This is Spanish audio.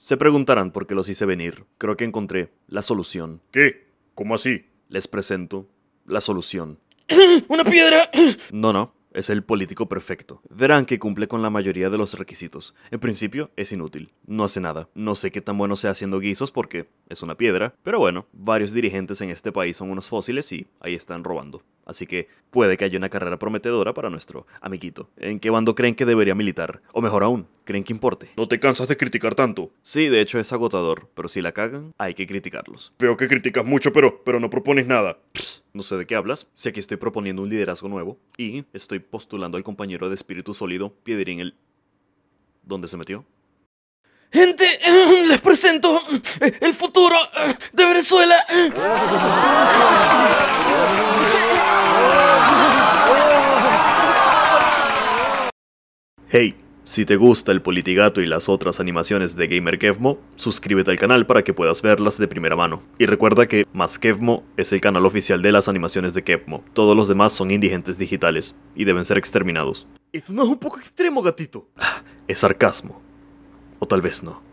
Se preguntarán por qué los hice venir. Creo que encontré la solución. ¿Qué? ¿Cómo así? Les presento la solución. ¡Una piedra! no, no. Es el político perfecto. Verán que cumple con la mayoría de los requisitos. En principio, es inútil. No hace nada. No sé qué tan bueno sea haciendo guisos porque es una piedra. Pero bueno, varios dirigentes en este país son unos fósiles y ahí están robando así que puede que haya una carrera prometedora para nuestro amiguito. ¿En qué bando creen que debería militar? O mejor aún, ¿creen que importe? No te cansas de criticar tanto. Sí, de hecho es agotador, pero si la cagan, hay que criticarlos. Veo que criticas mucho, pero, pero no propones nada. No sé de qué hablas, si aquí estoy proponiendo un liderazgo nuevo y estoy postulando al compañero de espíritu sólido, Piedrín el... ¿Dónde se metió? Gente, eh, les presento eh, el futuro eh, de Venezuela. Hey, si te gusta el Politigato y las otras animaciones de Gamer Kevmo, suscríbete al canal para que puedas verlas de primera mano. Y recuerda que Más Kevmo es el canal oficial de las animaciones de Kevmo. Todos los demás son indigentes digitales y deben ser exterminados. Eso no es un poco extremo, gatito. Ah, es sarcasmo. O tal vez no.